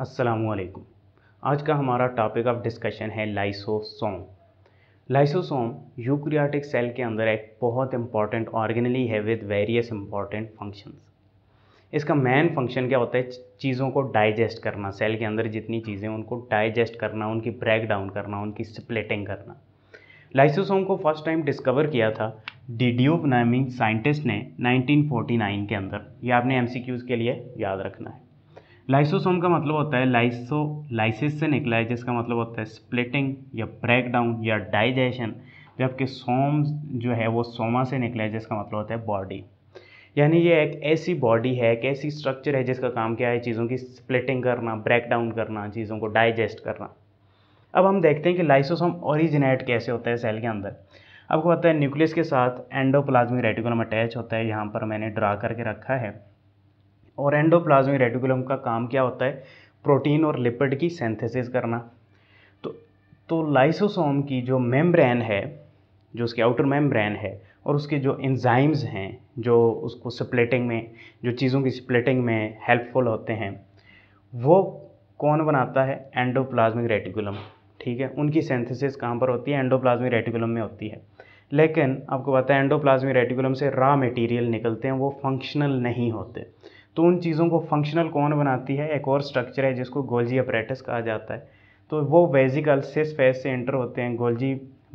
असलकुम आज का हमारा टॉपिक ऑफ डिस्कशन है लाइसोसोम लाइसोसोम यूक्रियाटिक सेल के अंदर एक बहुत इंपॉर्टेंट ऑर्गेनली है विद वेरियस इंपॉर्टेंट फंक्शंस इसका मेन फंक्शन क्या होता है चीज़ों को डाइजेस्ट करना सेल के अंदर जितनी चीज़ें उनको डाइजेस्ट करना उनकी ब्रेक डाउन करना उनकी स्प्लिटिंग करना लाइसोसोम को फर्स्ट टाइम डिस्कवर किया था डीडीओप नामिंग साइंटिस्ट ने 1949 के अंदर यह आपने एमसीक्यूज़ के लिए याद रखना है लाइसोसोम का मतलब होता है लाइसो लाइसिस से निकला है जिसका मतलब होता है स्प्लिटिंग या ब्रेक डाउन या डाइजेशन जबकि सोम जो है वो सोमा से निकला है जिसका मतलब होता है बॉडी यानी ये एक ऐसी बॉडी है एक ऐसी स्ट्रक्चर है जिसका काम क्या है चीज़ों की स्प्लिटिंग करना ब्रेक डाउन करना चीज़ों को डाइजेस्ट करना अब हम देखते हैं कि लाइसोसोम ओरिजिनेट कैसे होता है सेल के अंदर आपको पता है न्यूक्लियस के साथ एंडोप्लाज्मिक रेटिकुलम अटैच होता है यहाँ पर मैंने ड्रा करके रखा है और एंडोप्लाज्मिक रेटिकुलम का काम क्या होता है प्रोटीन और लिपिड की सेंथेसिस करना तो तो लाइसोसोम की जो मेम्ब्रेन है जो उसके आउटर मेम्ब्रेन है और उसके जो एंजाइम्स हैं जो उसको स्प्लिटिंग में जो चीज़ों की स्प्लेटिंग में हेल्पफुल होते हैं वो कौन बनाता है एंडोप्लाज्मिक रेटिकुलम ठीक है उनकी सेंथेसिस कहाँ पर होती है एंडोप्लाज्मिक रेटिकुलम में होती है लेकिन आपको पता है एंडोप्लाज्मिक रेटिकुलम से रॉ मटेरियल निकलते हैं वो फंक्शनल नहीं होते तो उन चीज़ों को फंक्शनल कौन बनाती है एक और स्ट्रक्चर है जिसको गोल्जी अपरेटस कहा जाता है तो वो वेजिकल सिस फेज से एंटर होते हैं गोल्जी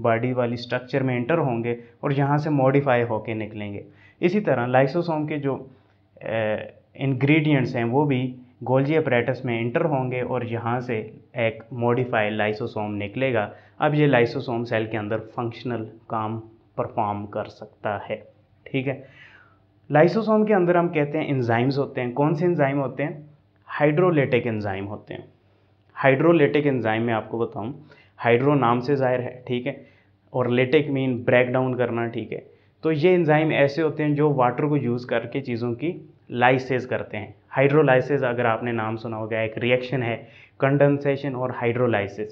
बॉडी वाली स्ट्रक्चर में एंटर होंगे और यहाँ से मॉडिफाई होके निकलेंगे इसी तरह लाइसोसोम के जो इंग्रेडिएंट्स हैं वो भी गोल्जी अपरेटस में इंटर होंगे और यहाँ से एक मॉडिफाई लाइसोसोम निकलेगा अब ये लाइसोसोम सेल के अंदर फंक्शनल काम परफॉर्म कर सकता है ठीक है लाइसोसोम के अंदर हम कहते हैं इंजाइम्स होते हैं कौन से एंजाइम होते हैं हाइड्रोलेटिक इंजाइम होते हैं हाइड्रोलेटिक एंजाइम में आपको बताऊँ हाइड्रो नाम से जाहिर है ठीक है और लेटिक मीन ब्रेक डाउन करना ठीक है तो ये इंज़ाइम ऐसे होते हैं जो वाटर को यूज़ करके चीज़ों की लाइसेज करते हैं हाइड्रोलाइसिस अगर आपने नाम सुना होगा एक रिएक्शन है कंडेंसेशन और हाइड्रोलाइसिस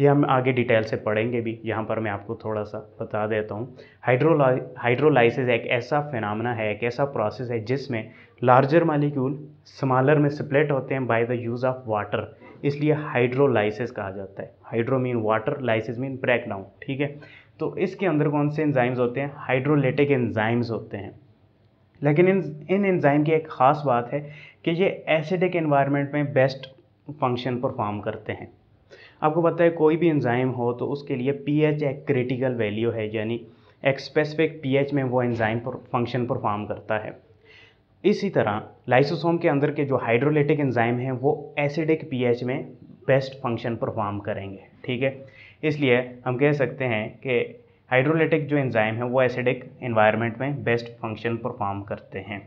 ये हम आगे डिटेल से पढ़ेंगे भी यहाँ पर मैं आपको थोड़ा सा बता देता हूँ हाइड्रोला हाइड्रोलाइसिस एक ऐसा फिनमना है एक ऐसा प्रोसेस है जिसमें लार्जर मालिक्यूल स्मॉलर में स्प्लिट होते हैं by the use of water इसलिए हाइड्रोलाइसिस कहा जाता है hydro mean water lysis mean break down ठीक है तो इसके अंदर कौन से एंजाइम्स होते हैं हाइड्रोलेटिक एंजाइम्स होते हैं लेकिन इन इन एंजाइम की एक ख़ास बात है कि ये एसिडिक इन्वायरमेंट में बेस्ट फंक्शन परफॉर्म करते हैं आपको पता है कोई भी एंजाइम हो तो उसके लिए पीएच एक क्रिटिकल वैल्यू है यानी एक स्पेसिफिक पीएच में वो एंजाइम पर फंक्शन परफॉर्म करता है इसी तरह लाइसोसोम के अंदर के जो हाइड्रोलिटिक एंजाइम हैं वो एसिडिक पीएच में बेस्ट फंक्शन परफॉर्म करेंगे ठीक है इसलिए हम कह सकते हैं कि हाइड्रोलिटिक जो एंजाइम है वो एसिडिक इन्वायरमेंट में बेस्ट फंक्शन परफॉर्म करते हैं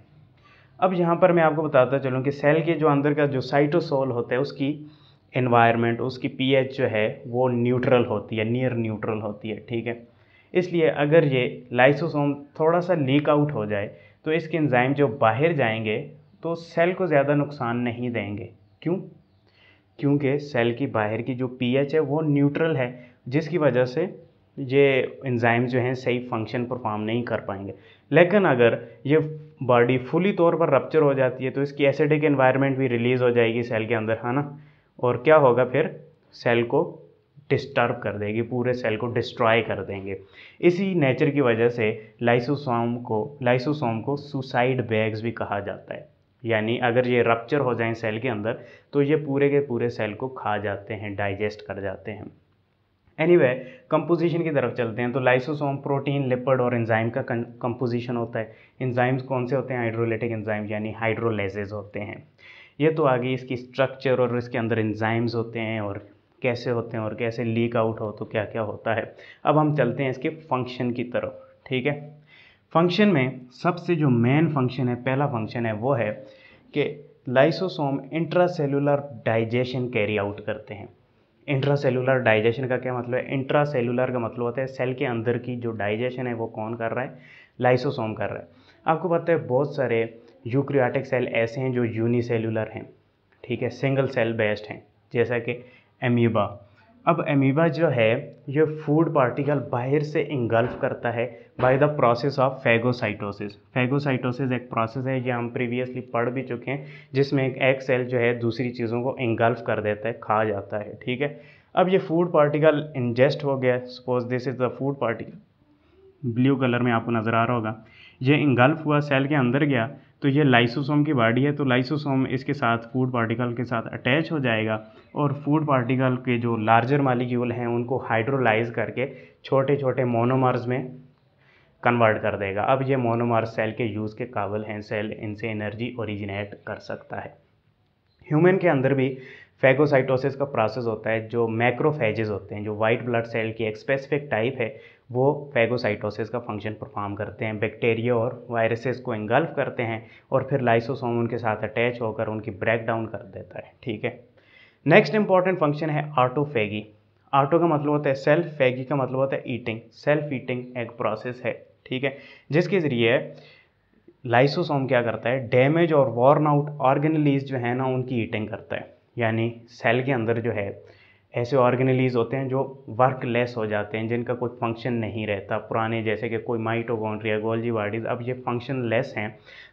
अब यहाँ पर मैं आपको बताता चलूँ कि सेल के जो अंदर का जो साइटोसोल होता है उसकी इन्वायरमेंट उसकी पीएच जो है वो न्यूट्रल होती है नियर न्यूट्रल होती है ठीक है इसलिए अगर ये लाइसोसोम थोड़ा सा लीक आउट हो जाए तो इसके एंजाइम जो बाहर जाएंगे तो सेल को ज़्यादा नुकसान नहीं देंगे क्यों क्योंकि सेल की बाहर की जो पीएच है वो न्यूट्रल है जिसकी वजह से ये एंजाइम जो हैं सही फंक्शन परफॉर्म नहीं कर पाएंगे लेकिन अगर ये बॉडी फुली तौर पर रप्चर हो जाती है तो इसकी एसिडिक इन्वायरमेंट भी रिलीज़ हो जाएगी सेल के अंदर है ना और क्या होगा फिर सेल को डिस्टर्ब कर देगी पूरे सेल को डिस्ट्रॉय कर देंगे इसी नेचर की वजह से लाइसोसोम को लाइसोसोम को सुसाइड बैग्स भी कहा जाता है यानी अगर ये रप्चर हो जाए सेल के अंदर तो ये पूरे के पूरे सेल को खा जाते हैं डाइजेस्ट कर जाते हैं एनी वे कंपोजिशन की तरफ चलते हैं तो लाइसोसोम प्रोटीन लिपड और एंजाइम का कंपोजिशन होता है एंजाइम्स कौन से होते हैं हाइड्रोलेटिक एंजाइम यानी हाइड्रोलेजेज होते हैं ये तो आ गई इसकी स्ट्रक्चर और इसके अंदर इंजाइम्स होते हैं और कैसे होते हैं और कैसे लीक आउट हो तो क्या क्या होता है अब हम चलते हैं इसके फंक्शन की तरफ ठीक है फंक्शन में सबसे जो मेन फंक्शन है पहला फंक्शन है वो है कि lysosome intracellular digestion carry out करते हैं इंट्रासेलुलर डाइजेशन का क्या मतलब है इंट्रासेलुलर का मतलब होता है सेल के अंदर की जो डाइजेशन है वो कौन कर रहा है लाइसोसोम कर रहा है आपको पता है बहुत सारे यूक्रियाटिक सेल ऐसे हैं जो यूनिसेलुलर हैं ठीक है सिंगल सेल बेस्ड हैं जैसा कि एमीबा अब एमीबा जो है ये फूड पार्टिकल बाहर से इंगल्फ करता है by the process of phagocytosis phagocytosis एक प्रोसेस है ये हम प्रीवियसली पढ़ भी चुके हैं जिसमें एक, एक सेल जो है दूसरी चीज़ों को इंगल्फ कर देता है खा जाता है ठीक है अब ये फूड पार्टिकल इंजेस्ट हो गया suppose this is the food particle blue colour में आपको नज़र आ रहा होगा ये इंगल्फ हुआ सेल के अंदर गया तो ये लाइसोसोम की बॉडी है तो लाइसोसोम इसके साथ फूड पार्टिकल के साथ अटैच हो जाएगा और फूड पार्टिकल के जो लार्जर मालिक्यूल हैं उनको हाइड्रोलाइज करके छोटे छोटे मोनोमर्स में कन्वर्ट कर देगा अब ये मोनोमर्स सेल के यूज़ के काबिल हैं सेल इनसे एनर्जी ओरिजिनेट कर सकता है ह्यूमन के अंदर भी फैगोसाइटोसिस का प्रोसेस होता है जो मैक्रोफेजेस होते हैं जो वाइट ब्लड सेल की एक स्पेसिफिक टाइप है वो फैगोसाइटोसिस का फंक्शन परफॉर्म करते हैं बैक्टीरिया और वायरसेस को इंगल्फ करते हैं और फिर लाइसोसोम उनके साथ अटैच होकर उनकी ब्रेक डाउन कर देता है ठीक है नेक्स्ट इंपॉर्टेंट फंक्शन है ऑटोफेगी ऑटो का मतलब होता है सेल्फ फैगी का मतलब होता है ईटिंग सेल्फ ईटिंग एक प्रोसेस है ठीक है जिसके ज़रिए लाइसोसोम क्या करता है डैमेज और वॉर्न आउट ऑर्गेनलीज जो है ना उनकी ईटिंग करता है यानी सेल के अंदर जो है ऐसे ऑर्गेनलीज़ होते हैं जो वर्क लेस हो जाते हैं जिनका कोई फंक्शन नहीं रहता पुराने जैसे कि कोई माइटोकॉन्ड्रिया गोल्जी बॉडीज़ अब ये फंक्शन लेस हैं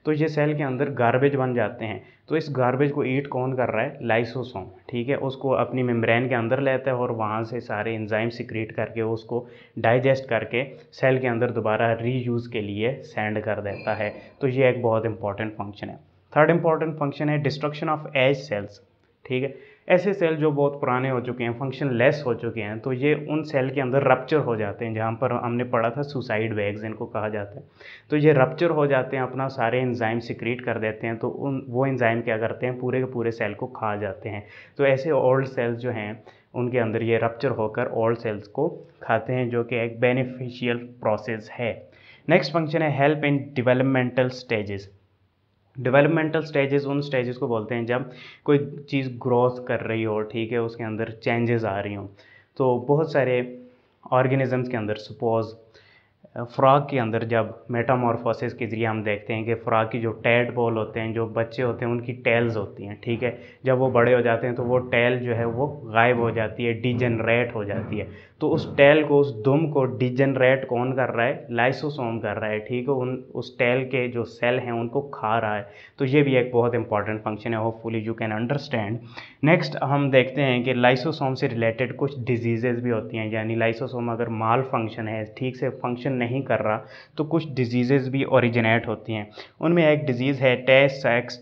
तो ये सेल के अंदर गार्बेज बन जाते हैं तो इस गार्बेज को ईट कौन कर रहा है लाइसोसोम ठीक है उसको अपनी मेम्ब्रेन के अंदर लेता है और वहाँ से सारे इंजाइम सिक्रिएट करके उसको डाइजेस्ट करके सेल के अंदर दोबारा रीयूज़ के लिए सेंड कर देता है तो ये एक बहुत इंपॉर्टेंट फंक्शन है थर्ड इंपॉर्टेंट फंक्शन है डिस्ट्रक्शन ऑफ एज सेल्स ठीक है ऐसे सेल जो बहुत पुराने हो चुके हैं फंक्शन लेस हो चुके हैं तो ये उन सेल के अंदर रप्चर हो जाते हैं जहाँ पर हमने पढ़ा था सुसाइड वैग्स इनको कहा जाता है तो ये रप्चर हो जाते हैं अपना सारे इंजाइम सिक्रीट कर देते हैं तो उन वो इंजाइम क्या करते हैं पूरे के पूरे सेल को खा जाते हैं तो ऐसे ओल्ड सेल्स जो हैं उनके अंदर ये रप्चर होकर ओल्ड सेल्स को खाते हैं जो कि एक बेनिफिशियल प्रोसेस है नेक्स्ट फंक्शन है help in developmental stages developmental stages उन स्टेजेस को बोलते हैं जब कोई चीज़ ग्रोथ कर रही हो ठीक है उसके अंदर चेंजेस आ रही हों तो बहुत सारे ऑर्गेनिज़म्स के अंदर सपोज़ फ़्रॉक के अंदर जब मेटामॉर्फोसिस के ज़रिए हम देखते हैं कि फ़्रॉक की जो टैड बॉल होते हैं जो बच्चे होते हैं उनकी टेल्स होती हैं ठीक है जब वो बड़े हो जाते हैं तो वो टेल जो है वो गायब हो जाती है डिजनरेट हो जाती है तो उस टेल को उस दुम को डिजनरेट कौन कर रहा है लाइसोसोम कर रहा है ठीक है उन उस टेल के जो सेल हैं उनको खा रहा है तो ये भी एक बहुत इंपॉर्टेंट फंक्शन है hope you can understand next हम देखते हैं कि लाइसोसोम से रिलेटेड कुछ डिजीज़ भी होती हैं यानी लाइसोसोम अगर माल फंक्शन है ठीक से फंक्शन नहीं कर रहा तो कुछ डिजीज़ेज़ भी औरिजिनेट होती हैं उनमें एक डिज़ीज़ है टै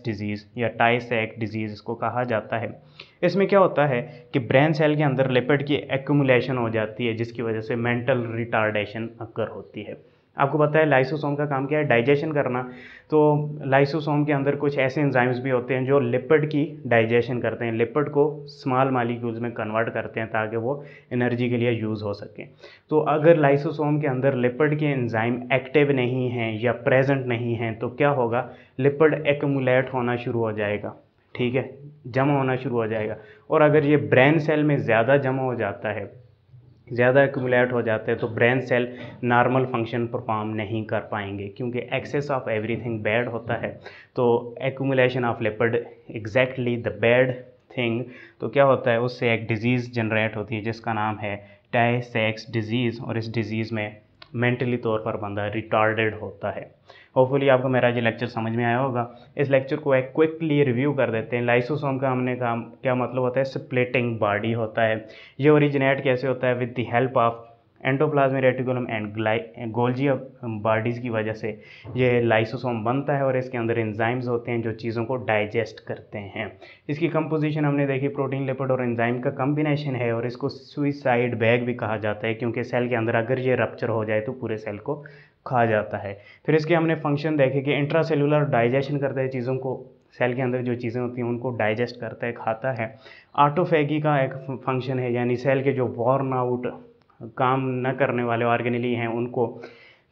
डिज़ीज़ या टाई डिज़ीज़ इसको कहा जाता है इसमें क्या होता है कि ब्रेन सेल के अंदर लिपिड की एक्यूमुलेशन हो जाती है जिसकी वजह से मेंटल रिटार्डेशन अक्कर होती है आपको पता है लाइसोसोम का काम क्या है डाइजेशन करना तो लाइसोसोम के अंदर कुछ ऐसे एंजाइम्स भी होते हैं जो लिपिड की डाइजेशन करते हैं लिपिड को स्मॉल मालिक्यूल्स में कन्वर्ट करते हैं ताकि वो एनर्जी के लिए यूज़ हो सकें तो अगर लाइसोसोम के अंदर लिपिड के एंजाइम एक्टिव नहीं हैं या प्रेजेंट नहीं हैं तो क्या होगा लिपिड एकमुलेट होना शुरू हो जाएगा ठीक है जमा होना शुरू हो जाएगा और अगर ये ब्रेन सेल में ज़्यादा जमा हो जाता है ज़्यादा एक्यूमुलेट हो जाते हैं तो brain cell normal function perform नहीं कर पाएंगे क्योंकि एक्सेस ऑफ एवरीथिंग बैड होता है तो accumulation of lipid exactly the bad thing तो क्या होता है उससे एक डिज़ीज़ जनरेट होती है जिसका नाम है टाई सेक्स डिज़ीज़ और इस डिज़ीज़ में मेंटली तौर पर बंदा रिटार्डेड होता है होपफुली आपको मेरा ये लेक्चर समझ में आया होगा इस लेक्चर को एक क्विकली रिव्यू कर देते हैं लाइसोसोम का हमने कहा क्या मतलब होता है स्प्लिटिंग बॉडी होता है ये ओरिजिनेट कैसे होता है with the help of endoplasmic reticulum and Golgi Golgi bodies की वजह से ये लाइसोसोम बनता है और इसके अंदर एंजाइम्स होते हैं जो चीज़ों को डाइजेस्ट करते हैं इसकी कंपोजिशन हमने देखी प्रोटीन लिपिड और एंजाइम का कम्बिनेशन है और इसको सुइसाइड बैग भी कहा जाता है क्योंकि सेल के अंदर अगर ये रप्चर हो जाए तो पूरे सेल को खा जाता है फिर इसके हमने फंक्शन देखे कि इंट्रासेलुलर डाइजेशन करता है चीज़ों को सेल के अंदर जो चीज़ें होती हैं उनको डाइजेस्ट करता है खाता है आटोफेगी का एक फंक्शन है यानी सेल के जो वॉर्न आउट काम न करने वाले ऑर्गेनली हैं उनको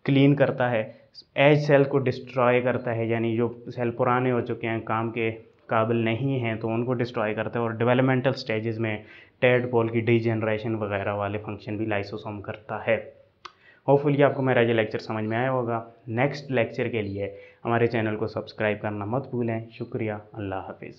क्लीन करता है एज सेल को डिस्ट्रॉय करता है यानी जो सेल पुराने हो चुके हैं काम के काबिल नहीं हैं तो उनको डिस्ट्रॉय करता है और डेवलपमेंटल स्टेजेस में टेड पोल की डीजनरेशन वगैरह वाले फंक्शन भी लाइसोसोम करता है होपफुली आपको मेरा ये लेक्चर समझ में आया होगा नेक्स्ट लेक्चर के लिए हमारे चैनल को सब्सक्राइब करना मत भूलें शुक्रिया अल्लाह हाफिज़